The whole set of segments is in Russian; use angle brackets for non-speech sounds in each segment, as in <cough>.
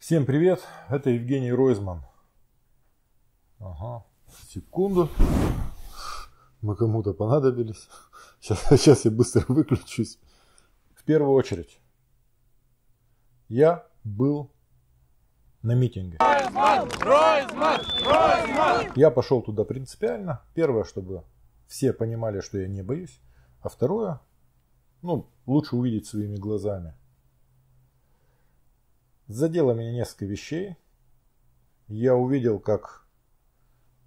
Всем привет, это Евгений Ройзман. Ага, секунду. Мы кому-то понадобились. Сейчас, <laughs> сейчас я быстро <laughs> выключусь. В первую очередь, я был на митинге. Ройзман! Ройзман! Ройзман! Я пошел туда принципиально. Первое, чтобы все понимали, что я не боюсь. А второе, ну, лучше увидеть своими глазами Задело меня несколько вещей. Я увидел, как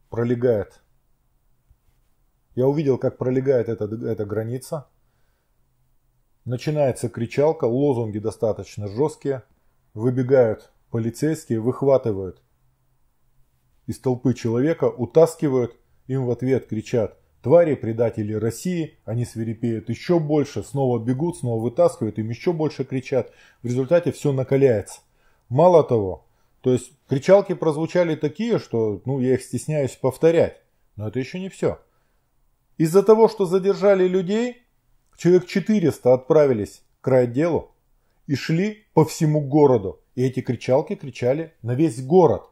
пролегает... Я увидел, как пролегает эта, эта граница. Начинается кричалка, лозунги достаточно жесткие. Выбегают полицейские, выхватывают из толпы человека, утаскивают, им в ответ кричат «Твари, предатели России!» Они свирепеют еще больше, снова бегут, снова вытаскивают, им еще больше кричат. В результате все накаляется. Мало того, то есть кричалки прозвучали такие, что ну, я их стесняюсь повторять. Но это еще не все. Из-за того, что задержали людей, человек 400 отправились к райотделу и шли по всему городу. И эти кричалки кричали на весь город.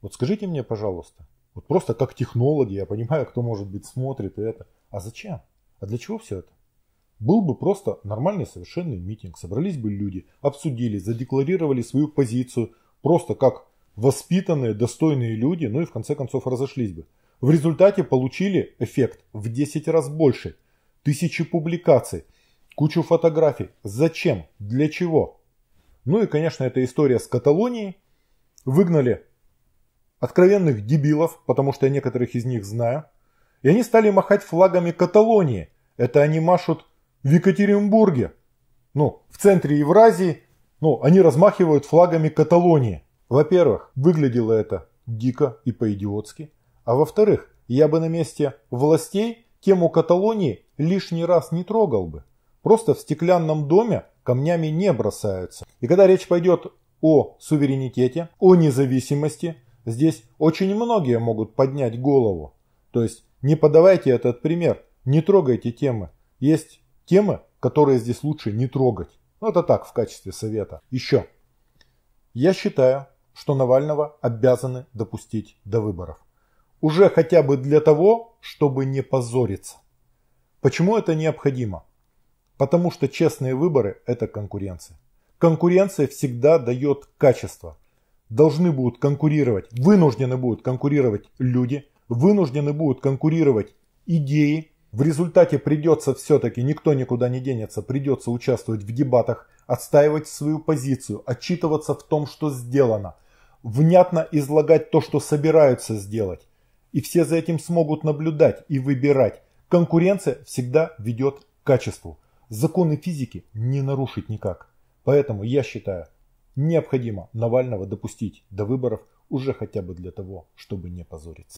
Вот скажите мне, пожалуйста, вот просто как технологи, я понимаю, кто может быть смотрит и это. А зачем? А для чего все это? Был бы просто нормальный совершенный митинг, собрались бы люди, обсудили, задекларировали свою позицию, просто как воспитанные, достойные люди, ну и в конце концов разошлись бы. В результате получили эффект в 10 раз больше. Тысячи публикаций, кучу фотографий. Зачем? Для чего? Ну и, конечно, эта история с Каталонией. Выгнали откровенных дебилов, потому что я некоторых из них знаю. И они стали махать флагами Каталонии. Это они машут в Екатеринбурге, ну, в центре Евразии, ну, они размахивают флагами Каталонии. Во-первых, выглядело это дико и по-идиотски. А во-вторых, я бы на месте властей тему Каталонии лишний раз не трогал бы. Просто в стеклянном доме камнями не бросаются. И когда речь пойдет о суверенитете, о независимости, здесь очень многие могут поднять голову. То есть не подавайте этот пример, не трогайте темы. Есть Темы, которые здесь лучше не трогать. Ну, это так, в качестве совета. Еще. Я считаю, что Навального обязаны допустить до выборов. Уже хотя бы для того, чтобы не позориться. Почему это необходимо? Потому что честные выборы – это конкуренция. Конкуренция всегда дает качество. Должны будут конкурировать, вынуждены будут конкурировать люди, вынуждены будут конкурировать идеи, в результате придется все-таки, никто никуда не денется, придется участвовать в дебатах, отстаивать свою позицию, отчитываться в том, что сделано, внятно излагать то, что собираются сделать. И все за этим смогут наблюдать и выбирать. Конкуренция всегда ведет к качеству. Законы физики не нарушить никак. Поэтому я считаю, необходимо Навального допустить до выборов уже хотя бы для того, чтобы не позориться.